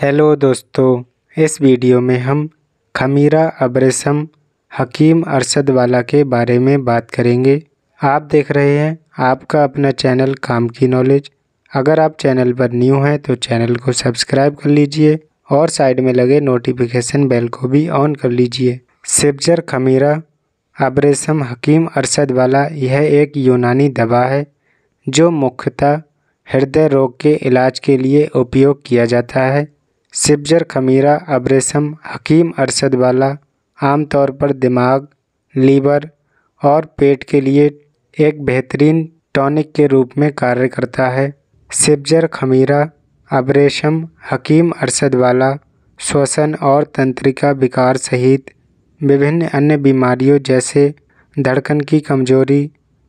hello दोस्तों इस video में हम खमीरा अब्रेसम हकीम अरशद वाला के बारे में बात करेंगे आप देख रहे हैं आपका अपना चैनल काम की नॉलेज अगर आप चैनल पर न्यू हैं तो चैनल को सब्सक्राइब कर लीजिए और साइड में लगे नोटिफिकेशन बेल को भी ऑन कर लीजिए सिब्जर खमीरा अब्रेसम हकीम अरशद वाला यह एक यूनानी दवा है जो मुख्यतः हृदय रोग के इलाज के लिए उपयोग किया जाता है सिबजर खमीरा अब्रेसम हकीम अरसद वाला आमतौर पर दिमाग लीवर और पेट के लिए एक बेहतरीन टॉनिक के रूप में कार्य करता है सिबजर खमीरा अब्रेशम हकीम अरसद वाला श्वसन और तंत्रिका विकार सहित विभिन्न अन्य बीमारियों जैसे धड़कन की कमजोरी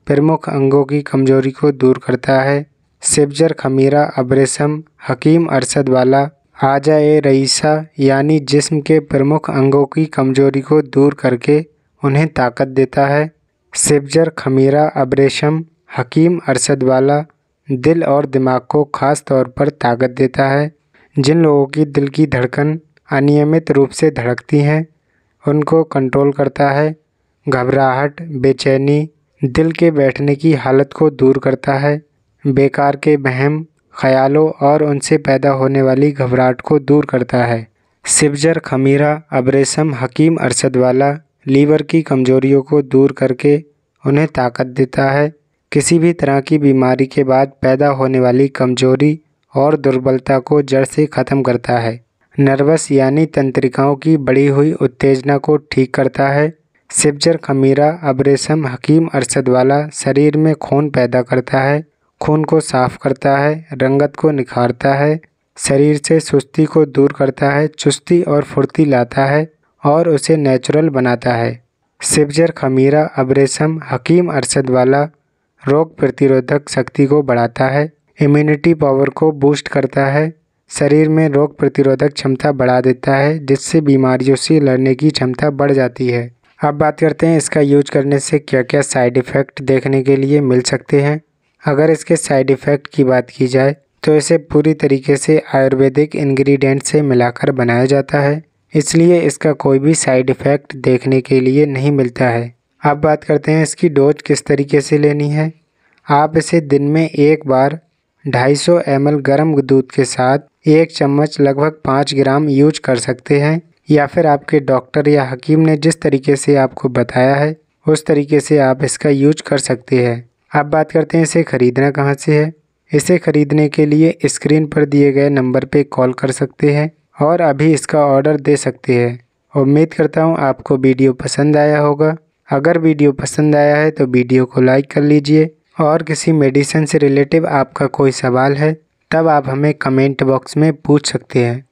प्रमुख अंगों की कमजोरी को दूर करता है सिबजर खमीरा अब्रेशम हकीम अरसद वाला आजा ए रईसा यानी जिस्म के प्रमुख अंगों की कमजोरी को दूर करके उन्हें ताकत देता है सिबजर खमीरा अब्रेशम हकीम अरसद वाला दिल और दिमाग को ख़ास तौर पर ताकत देता है जिन लोगों की दिल की धड़कन अनियमित रूप से धड़कती हैं उनको कंट्रोल करता है घबराहट बेचैनी दिल के बैठने की हालत को दूर करता है बेकार के बहम ख्यालों और उनसे पैदा होने वाली घबराहट को दूर करता है सिबजर खमीरा अब्रेसम हकीम अरसद वाला लीवर की कमजोरियों को दूर करके उन्हें ताकत देता है किसी भी तरह की बीमारी के बाद पैदा होने वाली कमजोरी और दुर्बलता को जड़ से ख़त्म करता है नर्वस यानी तंत्रिकाओं की बढ़ी हुई उत्तेजना को ठीक करता है सिबजर खमीरा अब्रेसम हकीम अरसद वाला शरीर में खून पैदा करता है खून को साफ करता है रंगत को निखारता है शरीर से सुस्ती को दूर करता है चुस्ती और फुर्ती लाता है और उसे नेचुरल बनाता है सिबजर खमीरा अब्रेसम हकीम अरसद वाला रोग प्रतिरोधक शक्ति को बढ़ाता है इम्यूनिटी पावर को बूस्ट करता है शरीर में रोग प्रतिरोधक क्षमता बढ़ा देता है जिससे बीमारियों से लड़ने की क्षमता बढ़ जाती है अब बात करते हैं इसका यूज करने से क्या क्या साइड इफ़ेक्ट देखने के लिए मिल सकते हैं अगर इसके साइड इफ़ेक्ट की बात की जाए तो इसे पूरी तरीके से आयुर्वेदिक इंग्रेडिएंट से मिलाकर बनाया जाता है इसलिए इसका कोई भी साइड इफ़ेक्ट देखने के लिए नहीं मिलता है अब बात करते हैं इसकी डोज किस तरीके से लेनी है आप इसे दिन में एक बार 250 सौ गर्म दूध के साथ एक चम्मच लगभग पाँच ग्राम यूज कर सकते हैं या फिर आपके डॉक्टर या हकीम ने जिस तरीके से आपको बताया है उस तरीके से आप इसका यूज कर सकते हैं अब बात करते हैं इसे ख़रीदना कहाँ से है इसे ख़रीदने के लिए स्क्रीन पर दिए गए नंबर पे कॉल कर सकते हैं और अभी इसका ऑर्डर दे सकते हैं उम्मीद करता हूँ आपको वीडियो पसंद आया होगा अगर वीडियो पसंद आया है तो वीडियो को लाइक कर लीजिए और किसी मेडिसिन से रिलेटिव आपका कोई सवाल है तब आप हमें कमेंट बॉक्स में पूछ सकते हैं